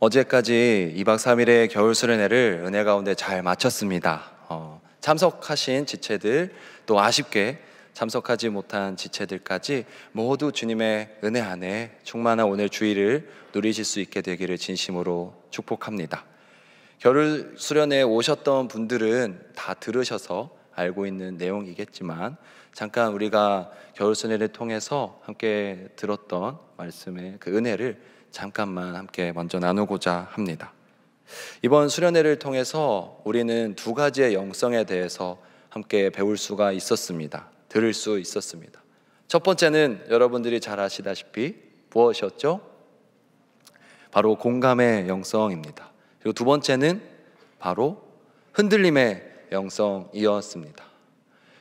어제까지 2박 3일의 겨울 수련회를 은혜 가운데 잘 마쳤습니다. 어, 참석하신 지체들 또 아쉽게 참석하지 못한 지체들까지 모두 주님의 은혜 안에 충만한 오늘 주일을 누리실 수 있게 되기를 진심으로 축복합니다. 겨울 수련회에 오셨던 분들은 다 들으셔서 알고 있는 내용이겠지만 잠깐 우리가 겨울 수련회를 통해서 함께 들었던 말씀의 그 은혜를 잠깐만 함께 먼저 나누고자 합니다. 이번 수련회를 통해서 우리는 두 가지의 영성에 대해서 함께 배울 수가 있었습니다. 들을 수 있었습니다. 첫 번째는 여러분들이 잘 아시다시피 무엇이었죠? 바로 공감의 영성입니다. 그리고 두 번째는 바로 흔들림의 영성이었습니다.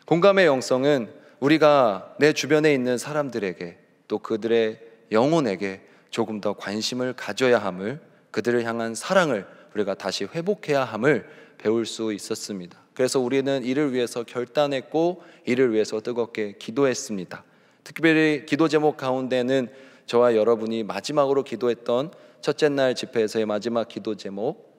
공감의 영성은 우리가 내 주변에 있는 사람들에게 또 그들의 영혼에게 조금 더 관심을 가져야 함을 그들을 향한 사랑을 우리가 다시 회복해야 함을 배울 수 있었습니다. 그래서 우리는 이를 위해서 결단했고 이를 위해서 뜨겁게 기도했습니다. 특별히 기도 제목 가운데는 저와 여러분이 마지막으로 기도했던 첫째 날 집회에서의 마지막 기도 제목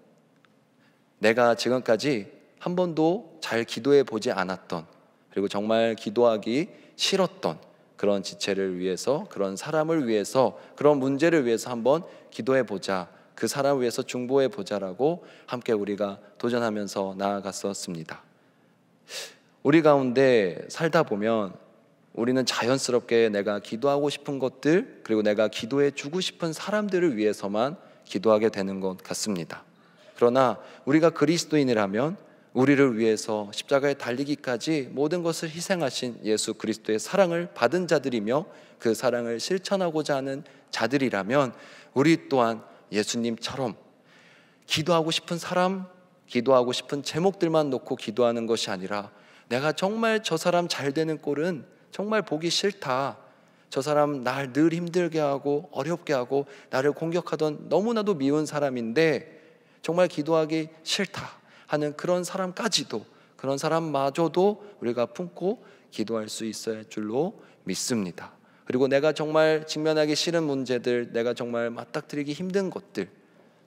내가 지금까지 한 번도 잘 기도해 보지 않았던 그리고 정말 기도하기 싫었던 그런 지체를 위해서, 그런 사람을 위해서, 그런 문제를 위해서 한번 기도해 보자. 그 사람 을 위해서 중보해 보자라고 함께 우리가 도전하면서 나아갔었습니다. 우리 가운데 살다 보면 우리는 자연스럽게 내가 기도하고 싶은 것들, 그리고 내가 기도해 주고 싶은 사람들을 위해서만 기도하게 되는 것 같습니다. 그러나 우리가 그리스도인이라면 우리를 위해서 십자가에 달리기까지 모든 것을 희생하신 예수 그리스도의 사랑을 받은 자들이며 그 사랑을 실천하고자 하는 자들이라면 우리 또한 예수님처럼 기도하고 싶은 사람, 기도하고 싶은 제목들만 놓고 기도하는 것이 아니라 내가 정말 저 사람 잘 되는 꼴은 정말 보기 싫다. 저 사람 날 늘 힘들게 하고 어렵게 하고 나를 공격하던 너무나도 미운 사람인데 정말 기도하기 싫다. 하는 그런 사람까지도 그런 사람마저도 우리가 품고 기도할 수 있어야 할 줄로 믿습니다. 그리고 내가 정말 직면하기 싫은 문제들, 내가 정말 맞닥뜨리기 힘든 것들,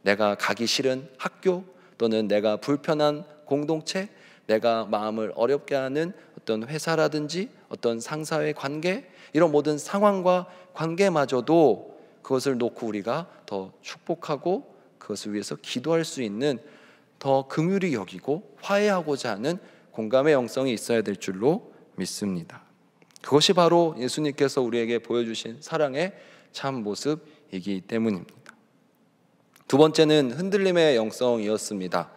내가 가기 싫은 학교 또는 내가 불편한 공동체, 내가 마음을 어렵게 하는 어떤 회사라든지 어떤 상사의 관계 이런 모든 상황과 관계마저도 그것을 놓고 우리가 더 축복하고 그것을 위해서 기도할 수 있는 더 긍휼히 여기고 화해하고자 하는 공감의 영성이 있어야 될 줄로 믿습니다. 그것이 바로 예수님께서 우리에게 보여주신 사랑의 참 모습이기 때문입니다. 두 번째는 흔들림의 영성이었습니다.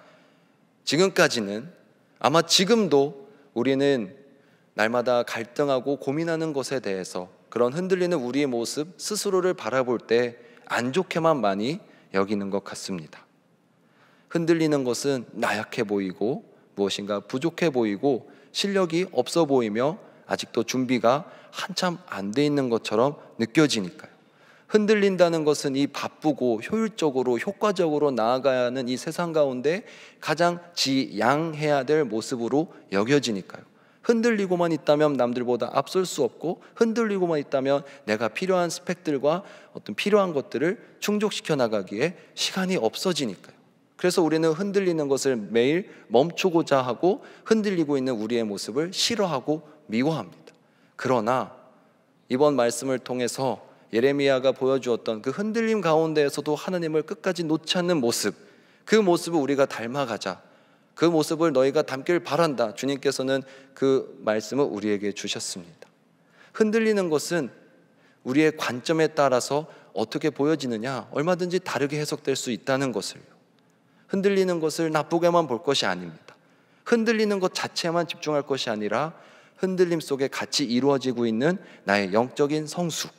지금까지는 아마 지금도 우리는 날마다 갈등하고 고민하는 것에 대해서 그런 흔들리는 우리의 모습 스스로를 바라볼 때 안 좋게만 많이 여기는 것 같습니다. 흔들리는 것은 나약해 보이고 무엇인가 부족해 보이고 실력이 없어 보이며 아직도 준비가 한참 안 돼 있는 것처럼 느껴지니까요. 흔들린다는 것은 이 바쁘고 효율적으로 효과적으로 나아가야 하는 이 세상 가운데 가장 지양해야 될 모습으로 여겨지니까요. 흔들리고만 있다면 남들보다 앞설 수 없고 흔들리고만 있다면 내가 필요한 스펙들과 어떤 필요한 것들을 충족시켜 나가기에 시간이 없어지니까요. 그래서 우리는 흔들리는 것을 매일 멈추고자 하고 흔들리고 있는 우리의 모습을 싫어하고 미워합니다. 그러나 이번 말씀을 통해서 예레미야가 보여주었던 그 흔들림 가운데에서도 하나님을 끝까지 놓지 않는 모습, 그 모습을 우리가 닮아가자. 그 모습을 너희가 닮길 바란다. 주님께서는 그 말씀을 우리에게 주셨습니다. 흔들리는 것은 우리의 관점에 따라서 어떻게 보여지느냐 얼마든지 다르게 해석될 수 있다는 것을요. 흔들리는 것을 나쁘게만 볼 것이 아닙니다. 흔들리는 것 자체만 집중할 것이 아니라 흔들림 속에 같이 이루어지고 있는 나의 영적인 성숙,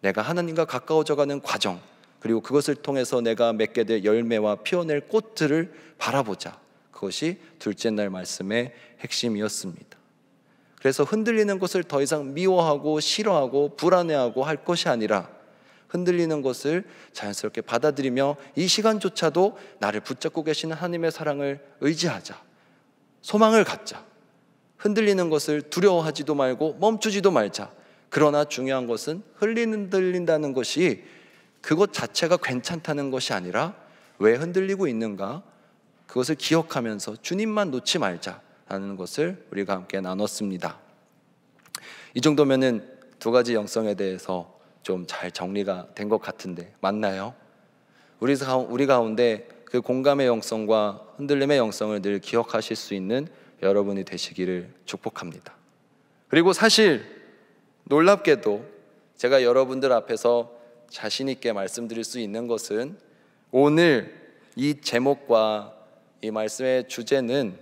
내가 하나님과 가까워져가는 과정, 그리고 그것을 통해서 내가 맺게 될 열매와 피어낼 꽃들을 바라보자. 그것이 둘째 날 말씀의 핵심이었습니다. 그래서 흔들리는 것을 더 이상 미워하고 싫어하고 불안해하고 할 것이 아니라 흔들리는 것을 자연스럽게 받아들이며 이 시간조차도 나를 붙잡고 계시는 하나님의 사랑을 의지하자. 소망을 갖자. 흔들리는 것을 두려워하지도 말고 멈추지도 말자. 그러나 중요한 것은 흘리는 흔들린다는 것이 그것 자체가 괜찮다는 것이 아니라 왜 흔들리고 있는가? 그것을 기억하면서 주님만 놓지 말자라는 것을 우리가 함께 나눴습니다. 이 정도면은 두 가지 영성에 대해서 좀잘 정리가 된 것 같은데 맞나요? 우리, 우리 가운데 그 공감의 영성과 흔들림의 영성을 늘 기억하실 수 있는 여러분이 되시기를 축복합니다. 그리고 사실 놀랍게도 제가 여러분들 앞에서 자신 있게 말씀드릴 수 있는 것은 오늘 이 제목과 이 말씀의 주제는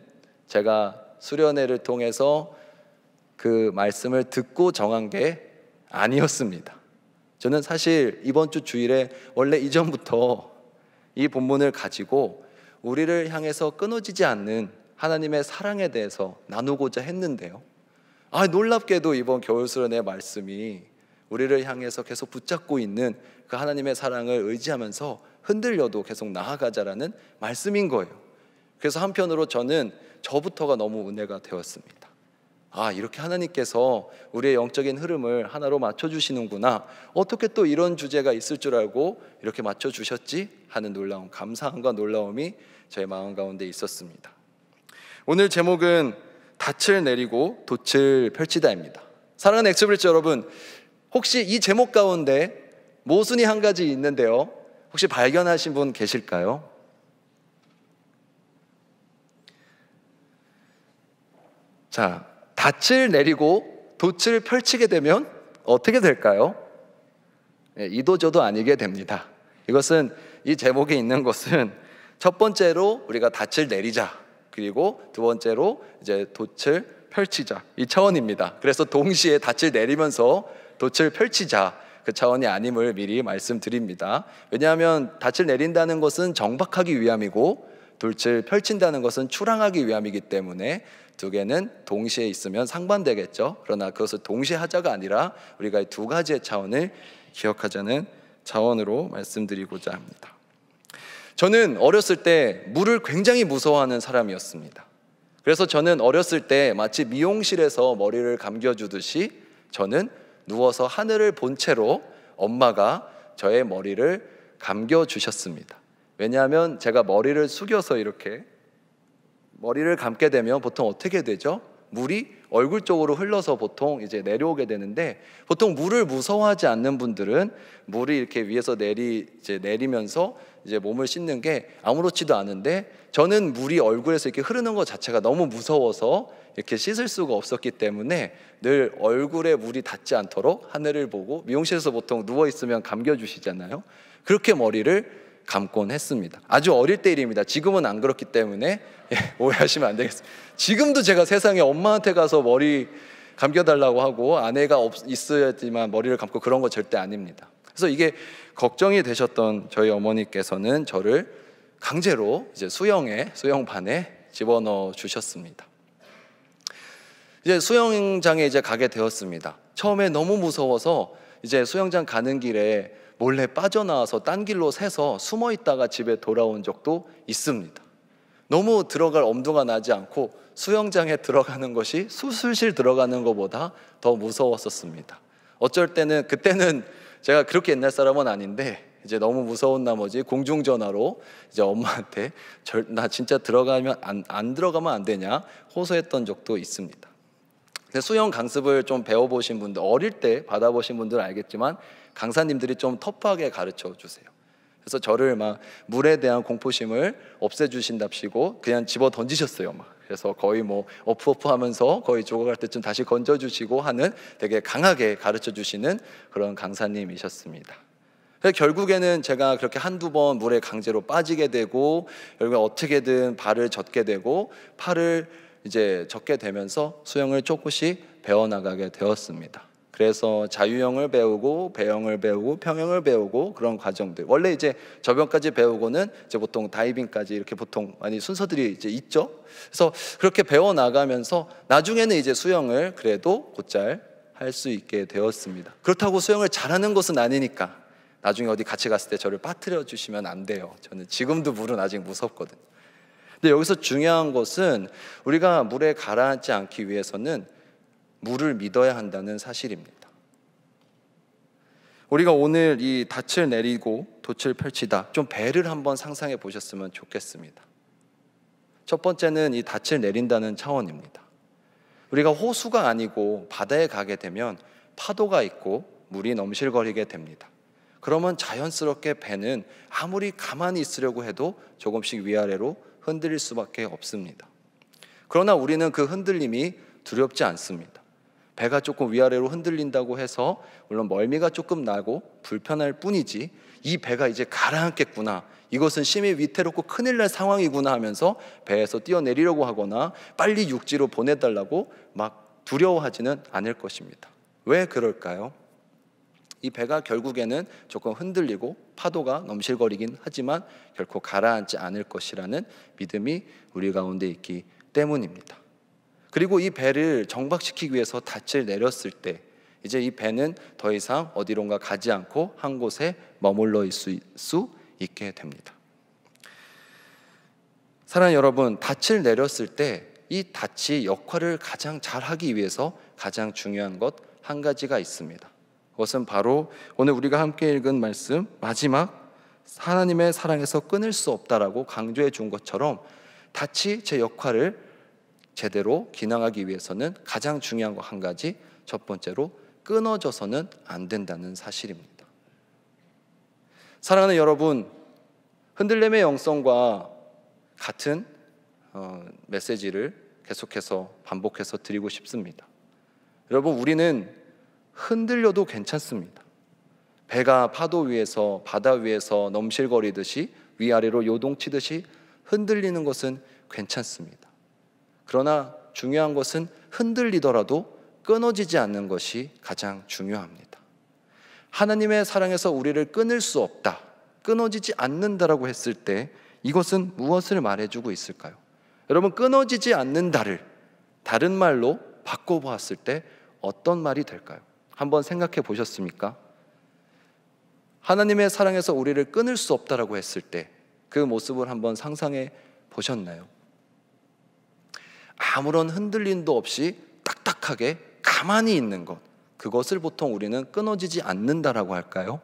제가 수련회를 통해서 그 말씀을 듣고 정한 게 아니었습니다. 저는 사실 이번 주 주일에 원래 이전부터 이 본문을 가지고 우리를 향해서 끊어지지 않는 하나님의 사랑에 대해서 나누고자 했는데요. 아, 놀랍게도 이번 겨울수련의 말씀이 우리를 향해서 계속 붙잡고 있는 그 하나님의 사랑을 의지하면서 흔들려도 계속 나아가자라는 말씀인 거예요. 그래서 한편으로 저는 저부터가 너무 은혜가 되었습니다. 아, 이렇게 하나님께서 우리의 영적인 흐름을 하나로 맞춰주시는구나. 어떻게 또 이런 주제가 있을 줄 알고 이렇게 맞춰주셨지? 하는 놀라운 감사함과 놀라움이 저의 마음 가운데 있었습니다. 오늘 제목은 닻을 내리고 돛을 펼치다입니다. 사랑하는 엑스브릿지 여러분, 혹시 이 제목 가운데 모순이 한 가지 있는데요. 혹시 발견하신 분 계실까요? 자, 닻을 내리고 돛을 펼치게 되면 어떻게 될까요? 예, 이도저도 아니게 됩니다. 이것은 이 제목에 있는 것은 첫 번째로 우리가 닻을 내리자. 그리고 두 번째로 이제 돛을 펼치자. 이 차원입니다. 그래서 동시에 닻을 내리면서 돛을 펼치자. 그 차원이 아님을 미리 말씀드립니다. 왜냐하면 닻을 내린다는 것은 정박하기 위함이고 돌을 펼친다는 것은 출항하기 위함이기 때문에 두 개는 동시에 있으면 상반되겠죠. 그러나 그것을 동시에 하자가 아니라 우리가 이두 가지의 차원을 기억하자는 차원으로 말씀드리고자 합니다. 저는 어렸을 때 물을 굉장히 무서워하는 사람이었습니다. 그래서 저는 어렸을 때 마치 미용실에서 머리를 감겨주듯이 저는 누워서 하늘을 본 채로 엄마가 저의 머리를 감겨주셨습니다. 왜냐하면 제가 머리를 숙여서 이렇게 머리를 감게 되면 보통 어떻게 되죠? 물이 얼굴 쪽으로 흘러서 보통 이제 내려오게 되는데 보통 물을 무서워하지 않는 분들은 물이 이렇게 위에서 내리 이제 내리면서 이제 몸을 씻는 게 아무렇지도 않은데 저는 물이 얼굴에서 이렇게 흐르는 것 자체가 너무 무서워서 이렇게 씻을 수가 없었기 때문에 늘 얼굴에 물이 닿지 않도록 하늘을 보고 미용실에서 보통 누워 있으면 감겨 주시잖아요. 그렇게 머리를 감곤 했습니다. 아주 어릴 때 일입니다. 지금은 안 그렇기 때문에 예, 오해하시면 안 되겠습니다. 지금도 제가 세상에 엄마한테 가서 머리 감겨달라고 하고 아내가 없, 있어야지만 머리를 감고 그런 거 절대 아닙니다. 그래서 이게 걱정이 되셨던 저희 어머니께서는 저를 강제로 이제 수영에 수영반에 집어넣어 주셨습니다. 이제 수영장에 이제 가게 되었습니다. 처음에 너무 무서워서 이제 수영장 가는 길에 몰래 빠져나와서 딴 길로 새서 숨어 있다가 집에 돌아온 적도 있습니다. 너무 들어갈 엄두가 나지 않고 수영장에 들어가는 것이 수술실 들어가는 것보다 더 무서웠었습니다. 어쩔 때는 그때는 제가 그렇게 옛날 사람은 아닌데 이제 너무 무서운 나머지 공중전화로 이제 엄마한테 절, 나 진짜 들어가면 안, 안 들어가면 안 되냐 호소했던 적도 있습니다. 수영 강습을 좀 배워보신 분들 어릴 때 받아보신 분들은 알겠지만 강사님들이 좀 터프하게 가르쳐 주세요. 그래서 저를 막 물에 대한 공포심을 없애주신답시고 그냥 집어 던지셨어요. 막. 그래서 거의 뭐 어프어프 하면서 거의 죽어갈 때쯤 다시 건져주시고 하는 되게 강하게 가르쳐 주시는 그런 강사님이셨습니다. 결국에는 제가 그렇게 한두 번 물에 강제로 빠지게 되고 결국 어떻게든 발을 젓게 되고 팔을 이제 젓게 되면서 수영을 조금씩 배워나가게 되었습니다. 그래서 자유형을 배우고 배영을 배우고 평형을 배우고 그런 과정들. 원래 이제 저변까지 배우고는 이제 보통 다이빙까지 이렇게 보통 많이 순서들이 이제 있죠. 그래서 그렇게 배워 나가면서 나중에는 이제 수영을 그래도 곧잘 할 수 있게 되었습니다. 그렇다고 수영을 잘하는 것은 아니니까 나중에 어디 같이 갔을 때 저를 빠뜨려 주시면 안 돼요. 저는 지금도 물은 아직 무섭거든요. 근데 여기서 중요한 것은 우리가 물에 가라앉지 않기 위해서는 물을 믿어야 한다는 사실입니다. 우리가 오늘 이 닻을 내리고 돛을 펼치다 좀 배를 한번 상상해 보셨으면 좋겠습니다. 첫 번째는 이 닻을 내린다는 차원입니다. 우리가 호수가 아니고 바다에 가게 되면 파도가 있고 물이 넘실거리게 됩니다. 그러면 자연스럽게 배는 아무리 가만히 있으려고 해도 조금씩 위아래로 흔들릴 수밖에 없습니다. 그러나 우리는 그 흔들림이 두렵지 않습니다. 배가 조금 위아래로 흔들린다고 해서 물론 멀미가 조금 나고 불편할 뿐이지 이 배가 이제 가라앉겠구나 이것은 심히 위태롭고 큰일 날 상황이구나 하면서 배에서 뛰어내리려고 하거나 빨리 육지로 보내달라고 막 두려워하지는 않을 것입니다. 왜 그럴까요? 이 배가 결국에는 조금 흔들리고 파도가 넘실거리긴 하지만 결코 가라앉지 않을 것이라는 믿음이 우리 가운데 있기 때문입니다. 그리고 이 배를 정박시키기 위해서 닻을 내렸을 때 이제 이 배는 더 이상 어디론가 가지 않고 한 곳에 머물러 있을 수 있게 됩니다. 사랑하는 여러분, 닻을 내렸을 때 이 닻이 역할을 가장 잘하기 위해서 가장 중요한 것 한 가지가 있습니다. 그것은 바로 오늘 우리가 함께 읽은 말씀 마지막 하나님의 사랑에서 끊을 수 없다라고 강조해 준 것처럼 닻이 제 역할을 제대로 기능하기 위해서는 가장 중요한 거한 가지 첫 번째로 끊어져서는 안 된다는 사실입니다. 사랑하는 여러분, 흔들림의 영성과 같은 어, 메시지를 계속해서 반복해서 드리고 싶습니다. 여러분, 우리는 흔들려도 괜찮습니다. 배가 파도 위에서 바다 위에서 넘실거리듯이 위아래로 요동치듯이 흔들리는 것은 괜찮습니다. 그러나 중요한 것은 흔들리더라도 끊어지지 않는 것이 가장 중요합니다. 하나님의 사랑에서 우리를 끊을 수 없다. 끊어지지 않는다라고 했을 때 이것은 무엇을 말해주고 있을까요? 여러분, 끊어지지 않는다를 다른 말로 바꿔보았을 때 어떤 말이 될까요? 한번 생각해 보셨습니까? 하나님의 사랑에서 우리를 끊을 수 없다라고 했을 때 그 모습을 한번 상상해 보셨나요? 아무런 흔들림도 없이 딱딱하게 가만히 있는 것. 그것을 보통 우리는 끊어지지 않는다라고 할까요?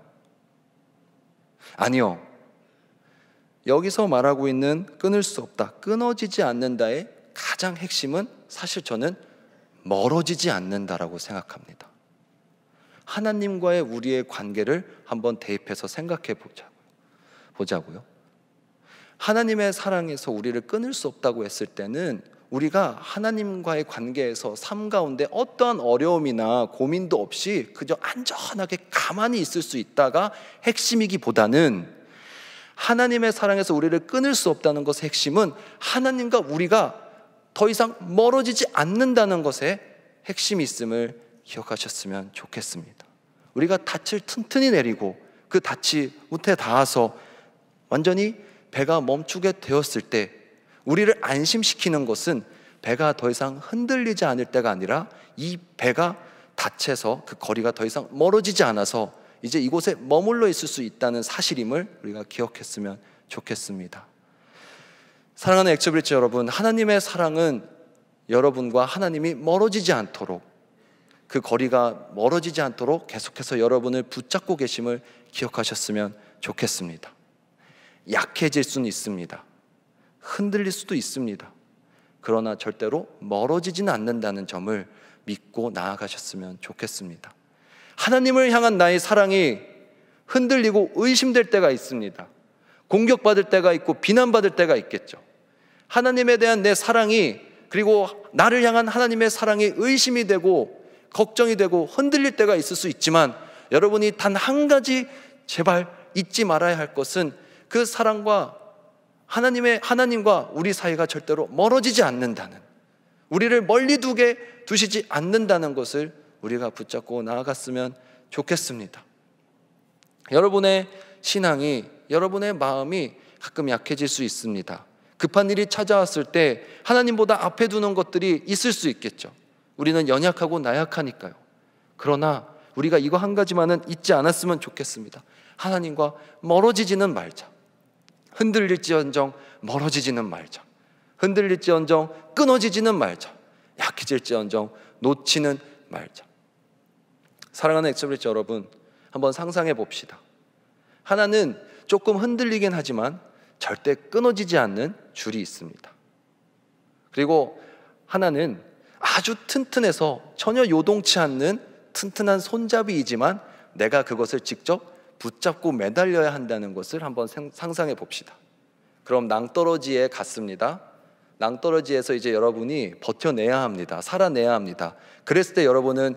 아니요. 여기서 말하고 있는 끊을 수 없다, 끊어지지 않는다의 가장 핵심은 사실 저는 멀어지지 않는다라고 생각합니다. 하나님과의 우리의 관계를 한번 대입해서 생각해 보자고요. 보자고요. 하나님의 사랑에서 우리를 끊을 수 없다고 했을 때는 우리가 하나님과의 관계에서 삶 가운데 어떠한 어려움이나 고민도 없이 그저 안전하게 가만히 있을 수 있다가 핵심이기보다는 하나님의 사랑에서 우리를 끊을 수 없다는 것의 핵심은 하나님과 우리가 더 이상 멀어지지 않는다는 것에 핵심이 있음을 기억하셨으면 좋겠습니다. 우리가 닻을 튼튼히 내리고 그 닻이 못에 닿아서 완전히 배가 멈추게 되었을 때 우리를 안심시키는 것은 배가 더 이상 흔들리지 않을 때가 아니라 이 배가 닫혀서 그 거리가 더 이상 멀어지지 않아서 이제 이곳에 머물러 있을 수 있다는 사실임을 우리가 기억했으면 좋겠습니다. 사랑하는 액츠브릿지 여러분, 하나님의 사랑은 여러분과 하나님이 멀어지지 않도록 그 거리가 멀어지지 않도록 계속해서 여러분을 붙잡고 계심을 기억하셨으면 좋겠습니다. 약해질 수는 있습니다. 흔들릴 수도 있습니다. 그러나 절대로 멀어지지는 않는다는 점을 믿고 나아가셨으면 좋겠습니다. 하나님을 향한 나의 사랑이 흔들리고 의심될 때가 있습니다. 공격받을 때가 있고 비난받을 때가 있겠죠. 하나님에 대한 내 사랑이 그리고 나를 향한 하나님의 사랑이 의심이 되고 걱정이 되고 흔들릴 때가 있을 수 있지만 여러분이 단 한 가지 제발 잊지 말아야 할 것은 그 사랑과 하나님의 하나님과 우리 사이가 절대로 멀어지지 않는다는 우리를 멀리 두게 두시지 않는다는 것을 우리가 붙잡고 나아갔으면 좋겠습니다. 여러분의 신앙이 여러분의 마음이 가끔 약해질 수 있습니다. 급한 일이 찾아왔을 때 하나님보다 앞에 두는 것들이 있을 수 있겠죠. 우리는 연약하고 나약하니까요. 그러나 우리가 이거 한 가지만은 잊지 않았으면 좋겠습니다. 하나님과 멀어지지는 말자. 흔들릴지언정 멀어지지는 말자. 흔들릴지언정 끊어지지는 말자. 약해질지언정 놓치는 말자. 사랑하는 엑스브리지 여러분, 한번 상상해 봅시다. 하나는 조금 흔들리긴 하지만 절대 끊어지지 않는 줄이 있습니다. 그리고 하나는 아주 튼튼해서 전혀 요동치 않는 튼튼한 손잡이이지만 내가 그것을 직접 붙잡고 매달려야 한다는 것을 한번 상상해 봅시다. 그럼 낭떠러지에 갔습니다. 낭떠러지에서 이제 여러분이 버텨내야 합니다. 살아내야 합니다. 그랬을 때 여러분은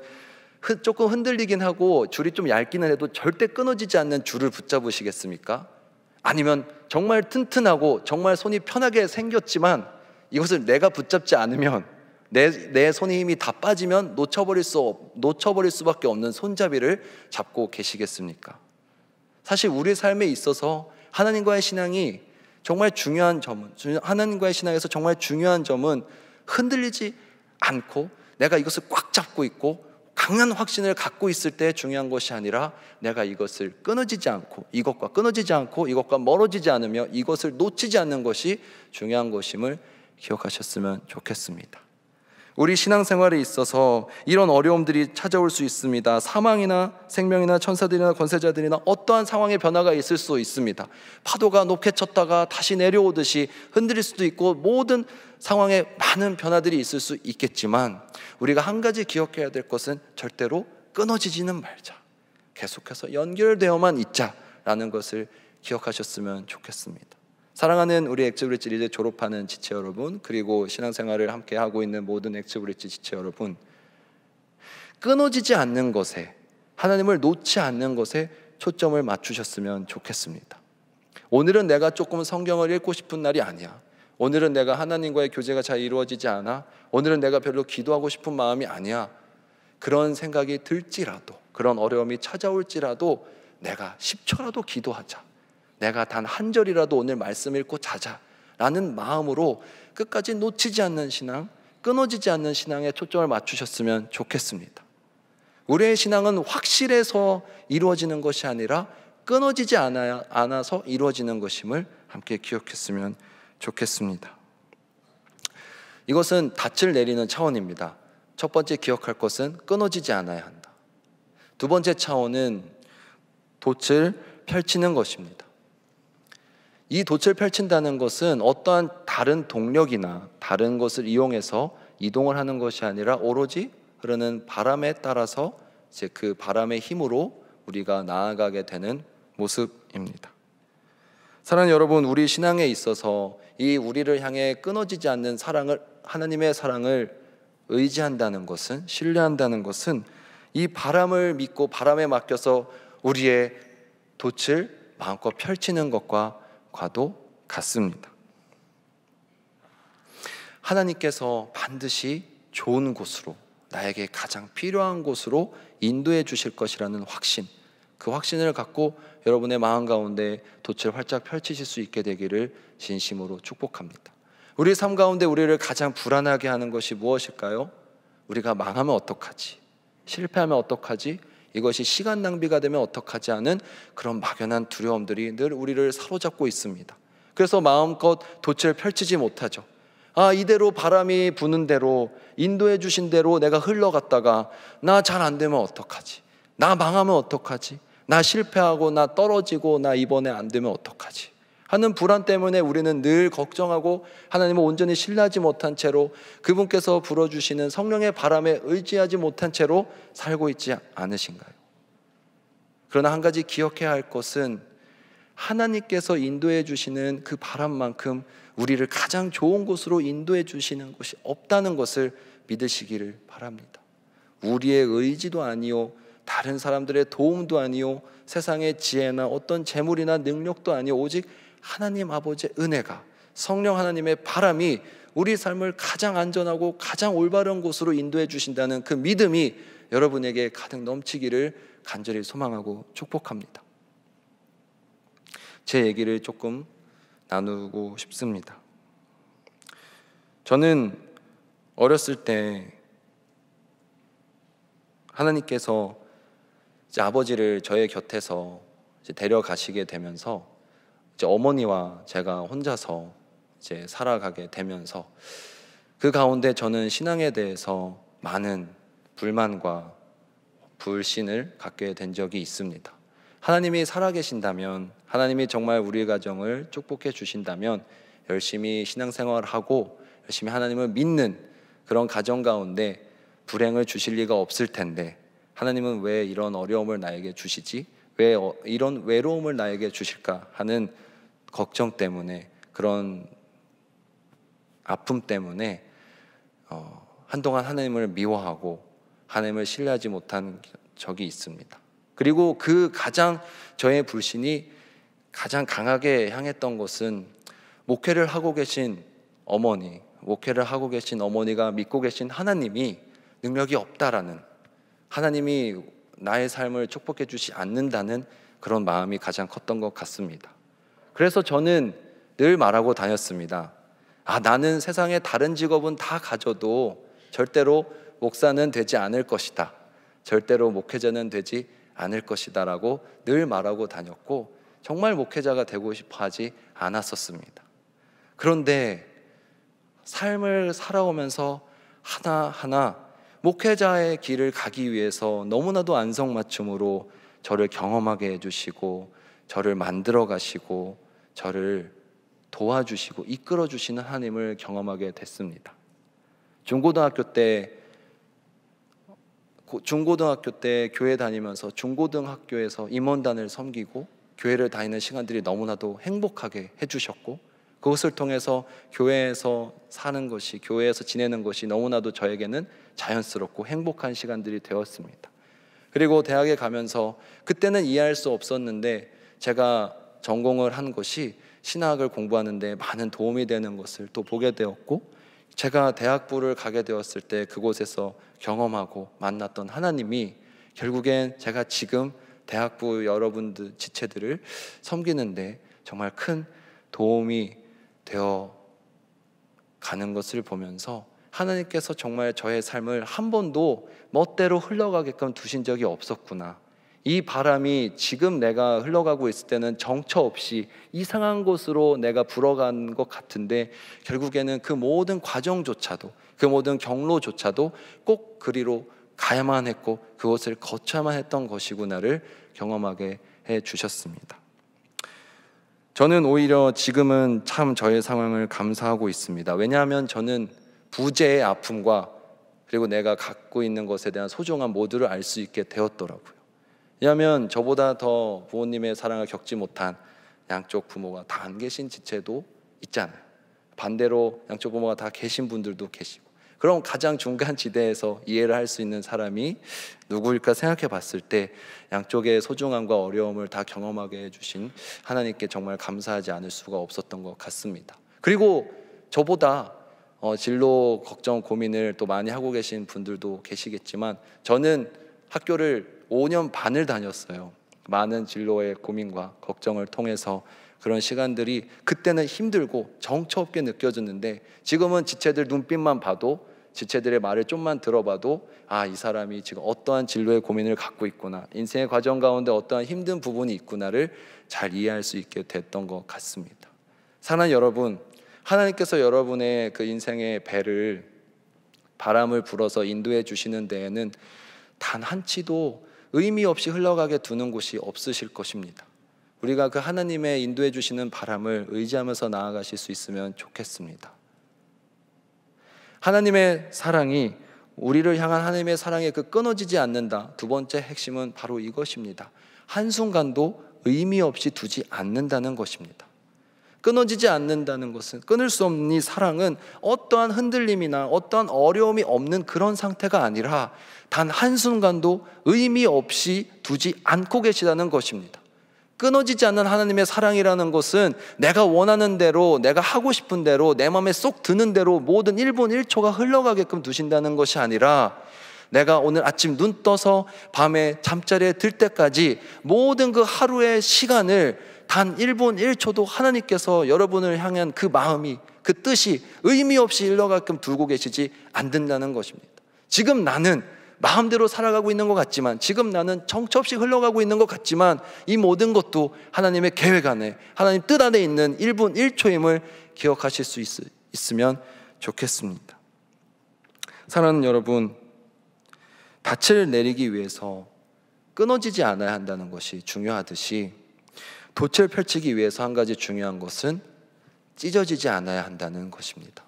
조금 흔들리긴 하고 줄이 좀 얇기는 해도 절대 끊어지지 않는 줄을 붙잡으시겠습니까? 아니면 정말 튼튼하고 정말 손이 편하게 생겼지만 이것을 내가 붙잡지 않으면 내, 내 손의 힘이 다 빠지면 놓쳐버릴 수, 놓쳐버릴 수밖에 없는 손잡이를 잡고 계시겠습니까? 사실 우리 삶에 있어서 하나님과의 신앙이 정말 중요한 점은 하나님과의 신앙에서 정말 중요한 점은 흔들리지 않고 내가 이것을 꽉 잡고 있고 강한 확신을 갖고 있을 때 중요한 것이 아니라 내가 이것을 끊어지지 않고 이것과 끊어지지 않고 이것과 멀어지지 않으며 이것을 놓치지 않는 것이 중요한 것임을 기억하셨으면 좋겠습니다. 우리 신앙생활에 있어서 이런 어려움들이 찾아올 수 있습니다. 사망이나 생명이나 천사들이나 권세자들이나 어떠한 상황의 변화가 있을 수 있습니다. 파도가 높게 쳤다가 다시 내려오듯이 흔들릴 수도 있고 모든 상황에 많은 변화들이 있을 수 있겠지만 우리가 한 가지 기억해야 될 것은 절대로 끊어지지는 말자. 계속해서 연결되어만 있자라는 것을 기억하셨으면 좋겠습니다. 사랑하는 우리 엑츠브릿지 리즈 졸업하는 지체 여러분 그리고 신앙생활을 함께 하고 있는 모든 엑츠브릿지 지체 여러분 끊어지지 않는 것에 하나님을 놓지 않는 것에 초점을 맞추셨으면 좋겠습니다. 오늘은 내가 조금 성경을 읽고 싶은 날이 아니야. 오늘은 내가 하나님과의 교제가 잘 이루어지지 않아. 오늘은 내가 별로 기도하고 싶은 마음이 아니야. 그런 생각이 들지라도, 그런 어려움이 찾아올지라도 내가 10초라도 기도하자. 내가 단 한 절이라도 오늘 말씀 읽고 자자. 라는 마음으로 끝까지 놓치지 않는 신앙, 끊어지지 않는 신앙에 초점을 맞추셨으면 좋겠습니다. 우리의 신앙은 확실해서 이루어지는 것이 아니라 끊어지지 않아, 서 이루어지는 것임을 함께 기억했으면 좋겠습니다. 이것은 닻을 내리는 차원입니다. 첫 번째 기억할 것은 끊어지지 않아야 한다. 두 번째 차원은 돛을 펼치는 것입니다. 이 돛을 펼친다는 것은 어떠한 다른 동력이나 다른 것을 이용해서 이동을 하는 것이 아니라 오로지 흐르는 바람에 따라서 이제 그 바람의 힘으로 우리가 나아가게 되는 모습입니다. 사랑하는 여러분, 우리 신앙에 있어서 이 우리를 향해 끊어지지 않는 사랑을 하나님의 사랑을 의지한다는 것은 신뢰한다는 것은 이 바람을 믿고 바람에 맡겨서 우리의 돛을 마음껏 펼치는 것과 과도 같습니다. 하나님께서 반드시 좋은 곳으로 나에게 가장 필요한 곳으로 인도해 주실 것이라는 확신, 그 확신을 갖고 여러분의 마음 가운데 도체를 활짝 펼치실 수 있게 되기를 진심으로 축복합니다. 우리 삶 가운데 우리를 가장 불안하게 하는 것이 무엇일까요? 우리가 망하면 어떡하지? 실패하면 어떡하지? 이것이 시간 낭비가 되면 어떡하지 않은 그런 막연한 두려움들이 늘 우리를 사로잡고 있습니다. 그래서 마음껏 도체를 펼치지 못하죠. 아, 이대로 바람이 부는 대로, 인도해 주신 대로 내가 흘러갔다가 나 잘 안 되면 어떡하지? 나 망하면 어떡하지? 나 실패하고 나 떨어지고 나 이번에 안 되면 어떡하지? 하는 불안 때문에 우리는 늘 걱정하고 하나님을 온전히 신뢰하지 못한 채로 그분께서 불어주시는 성령의 바람에 의지하지 못한 채로 살고 있지 않으신가요? 그러나 한 가지 기억해야 할 것은 하나님께서 인도해 주시는 그 바람만큼 우리를 가장 좋은 곳으로 인도해 주시는 곳이 없다는 것을 믿으시기를 바랍니다. 우리의 의지도 아니요 다른 사람들의 도움도 아니요 세상의 지혜나 어떤 재물이나 능력도 아니요 오직 하나님 아버지의 은혜가 성령 하나님의 바람이 우리 삶을 가장 안전하고 가장 올바른 곳으로 인도해 주신다는 그 믿음이 여러분에게 가득 넘치기를 간절히 소망하고 축복합니다. 제 얘기를 조금 나누고 싶습니다. 저는 어렸을 때 하나님께서 아버지를 저의 곁에서 데려가시게 되면서 이제 어머니와 제가 혼자서 이제 살아가게 되면서 그 가운데 저는 신앙에 대해서 많은 불만과 불신을 갖게 된 적이 있습니다. 하나님이 살아계신다면, 하나님이 정말 우리 가정을 축복해 주신다면, 열심히 신앙생활하고, 열심히 하나님을 믿는 그런 가정 가운데 불행을 주실 리가 없을 텐데, 하나님은 왜 이런 어려움을 나에게 주시지? 왜 어, 이런 외로움을 나에게 주실까? 하는 걱정 때문에 그런 아픔 때문에 어, 한동안 하나님을 미워하고 하나님을 신뢰하지 못한 적이 있습니다. 그리고 그 가장 저의 불신이 가장 강하게 향했던 것은 목회를 하고 계신 어머니, 목회를 하고 계신 어머니가 믿고 계신 하나님이 능력이 없다라는 하나님이 나의 삶을 축복해 주지 않는다는 그런 마음이 가장 컸던 것 같습니다. 그래서 저는 늘 말하고 다녔습니다. 아, 나는 세상의 다른 직업은 다 가져도 절대로 목사는 되지 않을 것이다. 절대로 목회자는 되지 않을 것이다. 라고 늘 말하고 다녔고, 정말 목회자가 되고 싶어 하지 않았었습니다. 그런데 삶을 살아오면서 하나하나 목회자의 길을 가기 위해서 너무나도 안성맞춤으로 저를 경험하게 해주시고, 저를 만들어 가시고, 저를 도와주시고 이끌어 주시는 하나님을 경험하게 됐습니다. 중고등학교 때 중고등학교 때 교회 다니면서 중고등학교에서 임원단을 섬기고 교회를 다니는 시간들이 너무나도 행복하게 해주셨고 그것을 통해서 교회에서 사는 것이 교회에서 지내는 것이 너무나도 저에게는 자연스럽고 행복한 시간들이 되었습니다. 그리고 대학에 가면서 그때는 이해할 수 없었는데 제가 전공을 한 것이 신학을 공부하는데 많은 도움이 되는 것을 또 보게 되었고 제가 대학부를 가게 되었을 때 그곳에서 경험하고 만났던 하나님이 결국엔 제가 지금 대학부 여러분들 지체들을 섬기는데 정말 큰 도움이 되어 가는 것을 보면서 하나님께서 정말 저의 삶을 한 번도 멋대로 흘러가게끔 두신 적이 없었구나. 이 바람이 지금 내가 흘러가고 있을 때는 정처 없이 이상한 곳으로 내가 불어간 것 같은데 결국에는 그 모든 과정조차도 그 모든 경로조차도 꼭 그리로 가야만 했고 그것을 거쳐야만 했던 것이구나를 경험하게 해 주셨습니다. 저는 오히려 지금은 참 저의 상황을 감사하고 있습니다. 왜냐하면 저는 부재의 아픔과 그리고 내가 갖고 있는 것에 대한 소중한 모두를 알 수 있게 되었더라고요. 왜냐하면 저보다 더 부모님의 사랑을 겪지 못한 양쪽 부모가 다 안 계신 지체도 있잖아요. 반대로 양쪽 부모가 다 계신 분들도 계시고. 그럼 가장 중간 지대에서 이해를 할 수 있는 사람이 누구일까 생각해 봤을 때 양쪽의 소중함과 어려움을 다 경험하게 해주신 하나님께 정말 감사하지 않을 수가 없었던 것 같습니다. 그리고 저보다 어, 진로 걱정 고민을 또 많이 하고 계신 분들도 계시겠지만 저는 학교를 5년 반을 다녔어요. 많은 진로의 고민과 걱정을 통해서 그런 시간들이 그때는 힘들고 정처 없게 느껴졌는데 지금은 지체들 눈빛만 봐도 지체들의 말을 좀만 들어봐도 아, 이 사람이 지금 어떠한 진로의 고민을 갖고 있구나. 인생의 과정 가운데 어떠한 힘든 부분이 있구나를 잘 이해할 수 있게 됐던 것 같습니다. 사랑 여러분, 하나님께서 여러분의 그 인생의 배를 바람을 불어서 인도해 주시는 데에는 단 한 치도 의미 없이 흘러가게 두는 곳이 없으실 것입니다. 우리가 그 하나님의 인도해 주시는 바람을 의지하면서 나아가실 수 있으면 좋겠습니다. 하나님의 사랑이 우리를 향한 하나님의 사랑이 그 끊어지지 않는다. 두 번째 핵심은 바로 이것입니다. 한순간도 의미 없이 두지 않는다는 것입니다. 끊어지지 않는다는 것은 끊을 수 없는 이 사랑은 어떠한 흔들림이나 어떠한 어려움이 없는 그런 상태가 아니라 단 한순간도 의미 없이 두지 않고 계시다는 것입니다. 끊어지지 않는 하나님의 사랑이라는 것은 내가 원하는 대로, 내가 하고 싶은 대로, 내 마음에 쏙 드는 대로 모든 1분 1초가 흘러가게끔 두신다는 것이 아니라 내가 오늘 아침 눈 떠서 밤에 잠자리에 들 때까지 모든 그 하루의 시간을 단 1분 1초도 하나님께서 여러분을 향한 그 마음이 그 뜻이 의미 없이 일러가끔 두고 계시지 않는다는 것입니다. 지금 나는 마음대로 살아가고 있는 것 같지만 지금 나는 정처없이 흘러가고 있는 것 같지만 이 모든 것도 하나님의 계획 안에 하나님 뜻 안에 있는 1분 1초임을 기억하실 수 있, 으면 좋겠습니다. 사랑하는 여러분 밭을 내리기 위해서 끊어지지 않아야 한다는 것이 중요하듯이 도체를 펼치기 위해서 한 가지 중요한 것은 찢어지지 않아야 한다는 것입니다.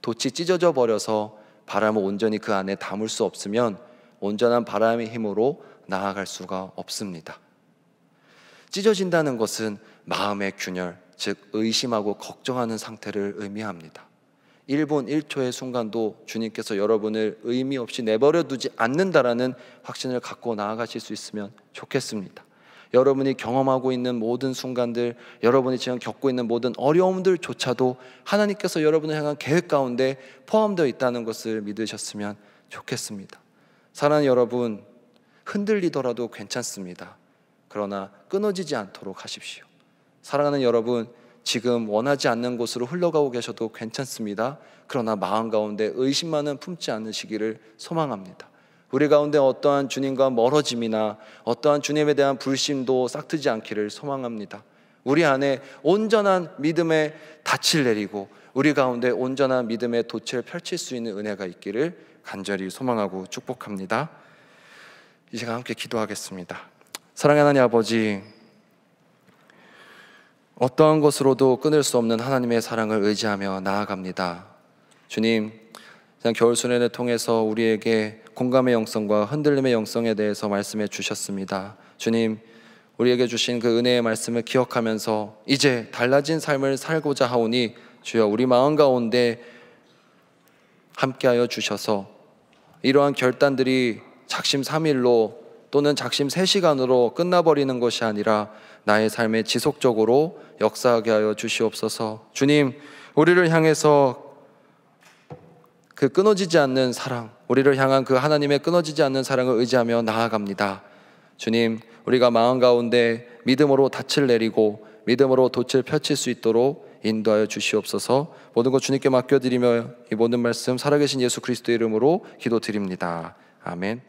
돛이 찢어져 버려서 바람을 온전히 그 안에 담을 수 없으면 온전한 바람의 힘으로 나아갈 수가 없습니다. 찢어진다는 것은 마음의 균열, 즉 의심하고 걱정하는 상태를 의미합니다. 1분 1초의 순간도 주님께서 여러분을 의미 없이 내버려 두지 않는다라는 확신을 갖고 나아가실 수 있으면 좋겠습니다. 여러분이 경험하고 있는 모든 순간들, 여러분이 지금 겪고 있는 모든 어려움들조차도 하나님께서 여러분을 향한 계획 가운데 포함되어 있다는 것을 믿으셨으면 좋겠습니다. 사랑하는 여러분, 흔들리더라도 괜찮습니다. 그러나 끊어지지 않도록 하십시오. 사랑하는 여러분, 지금 원하지 않는 곳으로 흘러가고 계셔도 괜찮습니다. 그러나 마음 가운데 의심만은 품지 않으시기를 소망합니다. 우리 가운데 어떠한 주님과 멀어짐이나 어떠한 주님에 대한 불신도 싹트지 않기를 소망합니다. 우리 안에 온전한 믿음의 닻을 내리고 우리 가운데 온전한 믿음의 도체를 펼칠 수 있는 은혜가 있기를 간절히 소망하고 축복합니다. 이 시간 함께 기도하겠습니다. 사랑하는 하나님 아버지, 어떠한 것으로도 끊을 수 없는 하나님의 사랑을 의지하며 나아갑니다. 주님, 지난 겨울 순회를 통해서 우리에게 공감의 영성과 흔들림의 영성에 대해서 말씀해 주셨습니다. 주님, 우리에게 주신 그 은혜의 말씀을 기억하면서 이제 달라진 삶을 살고자 하오니 주여 우리 마음 가운데 함께하여 주셔서 이러한 결단들이 작심 3일로 또는 작심 3시간으로 끝나버리는 것이 아니라 나의 삶에 지속적으로 역사하게 하여 주시옵소서. 주님, 우리를 향해서 그 끊어지지 않는 사랑, 우리를 향한 그 하나님의 끊어지지 않는 사랑을 의지하며 나아갑니다. 주님, 우리가 마음 가운데 믿음으로 닻을 내리고 믿음으로 돛을 펼칠 수 있도록 인도하여 주시옵소서. 모든 것 주님께 맡겨드리며 이 모든 말씀 살아계신 예수 그리스도 이름으로 기도드립니다. 아멘.